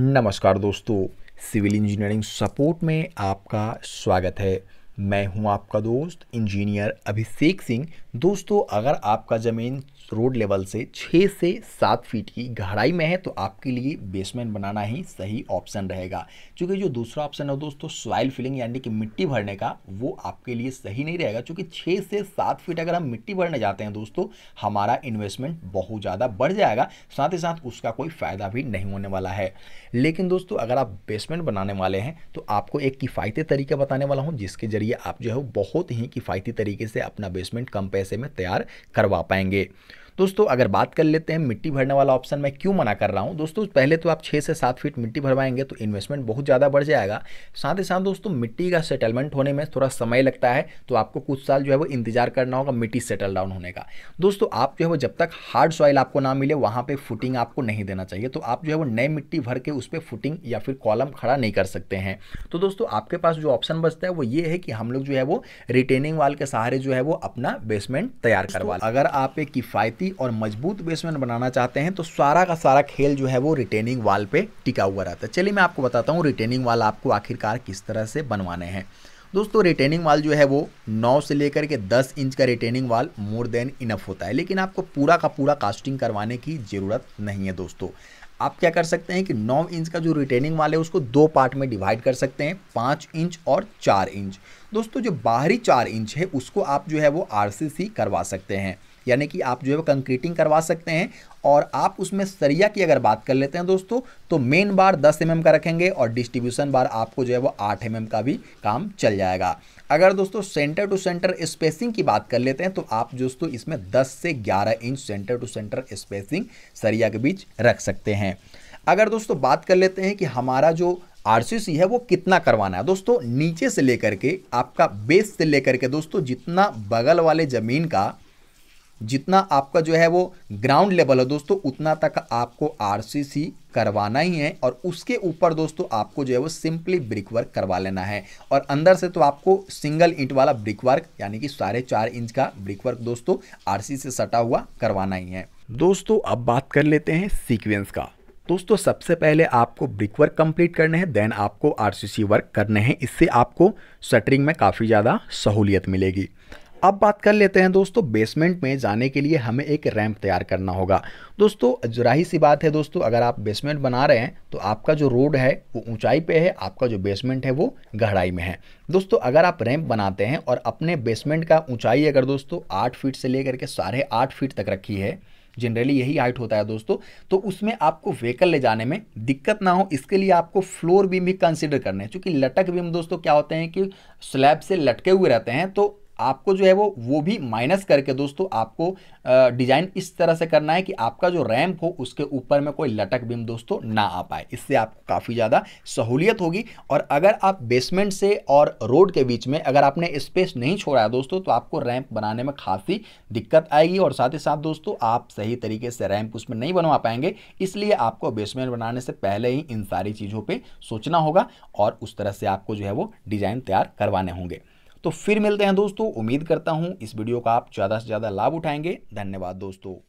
नमस्कार दोस्तों civil engineering support में आपका स्वागत है मैं हूं आपका दोस्त इंजीनियर अभिषेक सिंह दोस्तों अगर आपका ज़मीन रोड लेवल से छः से सात फीट की गहराई में है तो आपके लिए बेसमेंट बनाना ही सही ऑप्शन रहेगा क्योंकि जो दूसरा ऑप्शन है दोस्तों सॉइल फिलिंग यानी कि मिट्टी भरने का वो आपके लिए सही नहीं रहेगा क्योंकि छः से सात फीट अगर हम मिट्टी भरने जाते हैं दोस्तों हमारा इन्वेस्टमेंट बहुत ज़्यादा बढ़ जाएगा साथ ही साथ उसका कोई फ़ायदा भी नहीं होने वाला है लेकिन दोस्तों अगर आप बेसमेंट बनाने वाले हैं तो आपको एक किफ़ायती तरीका बताने वाला हूँ जिसके जरिए लिए आप जो है बहुत ही किफ़ायती तरीके से अपना बेसमेंट कम पैसे में तैयार करवा पाएंगे दोस्तों अगर बात कर लेते हैं मिट्टी भरने वाला ऑप्शन मैं क्यों मना कर रहा हूँ दोस्तों पहले तो आप छः से सात फीट मिट्टी भरवाएंगे तो इन्वेस्टमेंट बहुत ज़्यादा बढ़ जाएगा साथ ही साथ दोस्तों मिट्टी का सेटलमेंट होने में थोड़ा समय लगता है तो आपको कुछ साल जो है वो इंतजार करना होगा मिट्टी सेटल डाउन होने का दोस्तों आप जो है वो जब तक हार्ड सॉइल आपको ना मिले वहाँ पर फुटिंग आपको नहीं देना चाहिए तो आप जो है वो नई मिट्टी भर के उस पर फुटिंग या फिर कॉलम खड़ा नहीं कर सकते हैं तो दोस्तों आपके पास जो ऑप्शन बचता है वो ये है कि हम लोग जो है वो रिटेनिंग वाल के सहारे जो है वो अपना बेसमेंट तैयार करवा अगर आप एक किफ़ायती मजबूती और मजबूत बेसमेंट बनाना चाहते हैं तो सारा का सारा खेल जो है वो रिटेनिंग वाल पे टिका हुआ रहता है चलिए मैं आपको बताता हूँ रिटेनिंग वाल आपको आखिरकार किस तरह से बनवाने हैं दोस्तों रिटेनिंग वाल जो है वो 9 से लेकर के 10 इंच का रिटेनिंग वाल मोर देन इनफ होता है लेकिन आपको पूरा का पूरा कास्टिंग करवाने की ज़रूरत नहीं है दोस्तों आप क्या कर सकते हैं कि 9 इंच का जो रिटेनिंग वाल है उसको दो पार्ट में डिवाइड कर सकते हैं पाँच इंच और चार इंच दोस्तों जो बाहरी चार इंच है उसको आप जो है वो आर करवा सकते हैं यानी कि आप जो है वो कंक्रीटिंग करवा सकते हैं और आप उसमें सरिया की अगर बात कर लेते हैं दोस्तों तो मेन बार 10 एम mm का रखेंगे और डिस्ट्रीब्यूशन बार आपको जो है वो 8 एम mm का भी काम चल जाएगा अगर दोस्तों सेंटर टू सेंटर स्पेसिंग की बात कर लेते हैं तो आप दोस्तों इसमें 10 से 11 inch centre to centre spacing सरिया के बीच रख सकते हैं अगर दोस्तों बात कर लेते हैं कि हमारा जो आरसीसी है वो कितना करवाना है दोस्तों नीचे से लेकर के आपका बेस से लेकर के दोस्तों जितना बगल वाले ज़मीन का जितना आपका जो है वो ग्राउंड लेवल है दोस्तों उतना तक आपको आरसीसी करवाना ही है और उसके ऊपर दोस्तों आपको जो है वो सिंपली ब्रिक वर्क करवा लेना है और अंदर से तो आपको सिंगल इंट वाला ब्रिक वर्क यानी कि साढ़े चार इंच का ब्रिक वर्क दोस्तों आर से सटा हुआ करवाना ही है दोस्तों अब बात कर लेते हैं सीक्वेंस का दोस्तों सबसे पहले आपको ब्रिक वर्क कंप्लीट करने हैं देन आपको आरसीसी वर्क करने हैं इससे आपको शटरिंग में काफ़ी ज़्यादा सहूलियत मिलेगी अब बात कर लेते हैं दोस्तों बेसमेंट में जाने के लिए हमें एक रैंप तैयार करना होगा दोस्तों जराही सी बात है दोस्तों अगर आप बेसमेंट बना रहे हैं तो आपका जो रोड है वो ऊंचाई पे है आपका जो बेसमेंट है वो गहराई में है दोस्तों अगर आप रैंप बनाते हैं और अपने बेसमेंट का ऊंचाई अगर दोस्तों आठ फीट से लेकर के साढ़े आठ फीट तक रखी है जनरली यही हाइट होता है दोस्तों तो उसमें आपको व्हीकल ले जाने में दिक्कत ना हो इसके लिए आपको फ्लोर बीम भी कंसिडर करने है चूँकि लटक बीम दोस्तों क्या होते हैं कि स्लैब से लटके हुए रहते हैं तो आपको जो है वो वो भी माइनस करके दोस्तों आपको डिजाइन इस तरह से करना है कि आपका जो रैम्प हो उसके ऊपर में कोई लटक बिम दोस्तों ना आ पाए इससे आपको काफ़ी ज़्यादा सहूलियत होगी और अगर आप बेसमेंट से और रोड के बीच में अगर आपने स्पेस नहीं छोड़ा है दोस्तों तो आपको रैंप बनाने में खासी दिक्कत आएगी और साथ ही साथ दोस्तों आप सही तरीके से रैंप उसमें नहीं बनवा पाएंगे इसलिए आपको बेसमेंट बनाने से पहले ही इन सारी चीज़ों पर सोचना होगा और उस तरह से आपको जो है वो डिज़ाइन तैयार करवाने होंगे तो फिर मिलते हैं दोस्तों उम्मीद करता हूं इस वीडियो का आप ज़्यादा से ज़्यादा लाभ उठाएंगे धन्यवाद दोस्तों